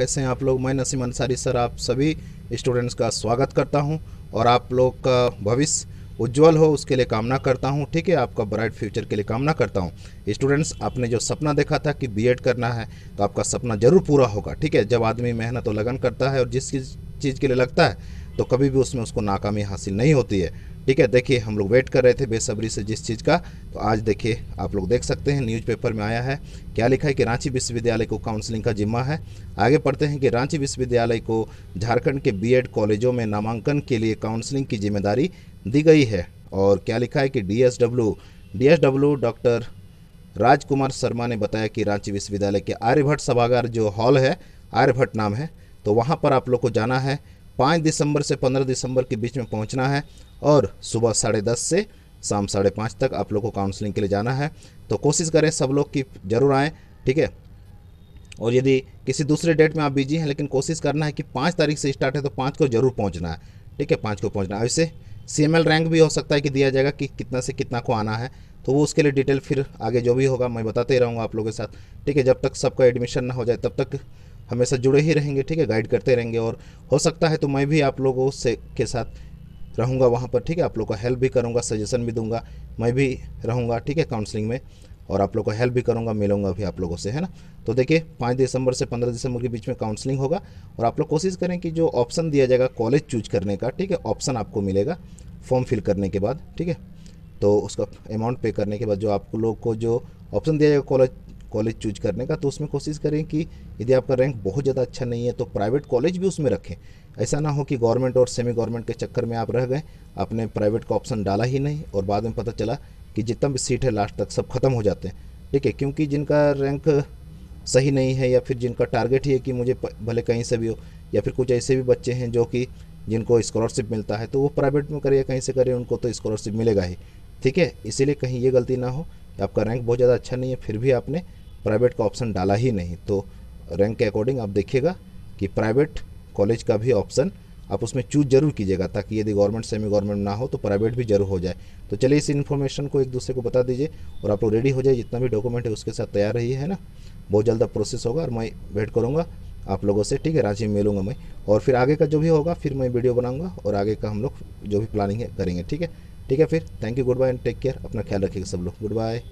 कैसे हैं आप लोग मैं नसीम अंसारी सर आप सभी स्टूडेंट्स का स्वागत करता हूं और आप लोग का भविष्य उज्जवल हो उसके लिए कामना करता हूं ठीक है आपका ब्राइट फ्यूचर के लिए कामना करता हूं स्टूडेंट्स आपने जो सपना देखा था कि बीएड करना है तो आपका सपना ज़रूर पूरा होगा ठीक है जब आदमी मेहनत और लगन करता है और जिस चीज़ के लिए लगता है तो कभी भी उसमें उसको नाकामी हासिल नहीं होती है ठीक है देखिए हम लोग वेट कर रहे थे बेसब्री से जिस चीज़ का तो आज देखिए आप लोग देख सकते हैं न्यूज़पेपर में आया है क्या लिखा है कि रांची विश्वविद्यालय को काउंसलिंग का जिम्मा है आगे पढ़ते हैं कि रांची विश्वविद्यालय को झारखंड के बीएड कॉलेजों में नामांकन के लिए काउंसलिंग की जिम्मेदारी दी गई है और क्या लिखा है कि S W doctor Rajkumar Sharma ने बताया कि रांची विश्वविद्यालय के आर्यभट्ट सभागार जो हॉल है आर्यभट्ट नाम है तो वहाँ पर आप लोग को जाना है पाँच दिसंबर से पंद्रह दिसंबर के बीच में पहुंचना है और सुबह साढ़े दस से शाम साढ़े पाँच तक आप लोग को काउंसलिंग के लिए जाना है तो कोशिश करें सब लोग की ज़रूर आएँ ठीक है और यदि किसी दूसरे डेट में आप बिजी हैं लेकिन कोशिश करना है कि पाँच तारीख से स्टार्ट है तो पाँच को ज़रूर पहुँचना है ठीक है पाँच को पहुँचना है वैसे सी रैंक भी हो सकता है कि दिया जाएगा कि कितना से कितना को आना है तो वो उसके लिए डिटेल फिर आगे जो भी होगा मैं बताते ही रहूँगा आप लोगों के साथ ठीक है जब तक सबका एडमिशन ना हो जाए तब तक हमेशा जुड़े ही रहेंगे ठीक है गाइड करते रहेंगे और हो सकता है तो मैं भी आप लोगों से के साथ रहूँगा वहाँ पर ठीक है आप लोग का हेल्प भी करूँगा सजेशन भी दूंगा मैं भी रहूँगा ठीक है काउंसलिंग में और आप लोग को हेल्प भी करूँगा मिलूंगा भी आप लोगों से है ना तो देखिए पाँच दिसंबर से पंद्रह दिसंबर के बीच में काउंसलिंग होगा और आप लोग कोशिश करें कि जो ऑप्शन दिया जाएगा कॉलेज चूज करने का ठीक है ऑप्शन आपको मिलेगा फॉर्म फिल करने के बाद ठीक है तो उसका अमाउंट पे करने के बाद जो आप लोग को जो ऑप्शन दिया जाएगा कॉलेज कॉलेज चूज करने का तो उसमें कोशिश करें कि यदि आपका रैंक बहुत ज़्यादा अच्छा नहीं है तो प्राइवेट कॉलेज भी उसमें रखें ऐसा ना हो कि गवर्नमेंट और सेमी गवर्नमेंट के चक्कर में आप रह गए आपने प्राइवेट का ऑप्शन डाला ही नहीं और बाद में पता चला कि जितना भी सीट है लास्ट तक सब खत्म हो जाते हैं ठीक है क्योंकि जिनका रैंक सही नहीं है या फिर जिनका टारगेट ही है कि मुझे भले कहीं से भी हो या फिर कुछ ऐसे भी बच्चे हैं जो कि जिनको स्कॉलरशिप मिलता है तो वो प्राइवेट में करें या कहीं से करें उनको तो स्कॉलरशिप मिलेगा ही ठीक है इसीलिए कहीं ये गलती ना हो कि आपका रैंक बहुत ज़्यादा अच्छा नहीं है फिर भी आपने प्राइवेट का ऑप्शन डाला ही नहीं तो रैंक के अकॉर्डिंग आप देखिएगा कि प्राइवेट कॉलेज का भी ऑप्शन आप उसमें चूज जरूर कीजिएगा ताकि यदि गवर्नमेंट सेमी गवर्नमेंट ना हो तो प्राइवेट भी जरूर हो जाए तो चलिए इस इन्फॉर्मेशन को एक दूसरे को बता दीजिए और आप लोग रेडी हो जाए जितना भी डॉक्यूमेंट है उसके साथ तैयार रहिए है ना बहुत जल्द प्रोसेस होगा और मैं वेट करूँगा आप लोगों से ठीक है रांची में मिलूंगा मैं और फिर आगे का जो भी होगा फिर मैं वीडियो बनाऊँगा और आगे का हम लोग जो भी प्लानिंग है करेंगे ठीक है ठीक है फिर thank you goodbye and take care अपना ख्याल रखिएगा सब लोग गुड बाय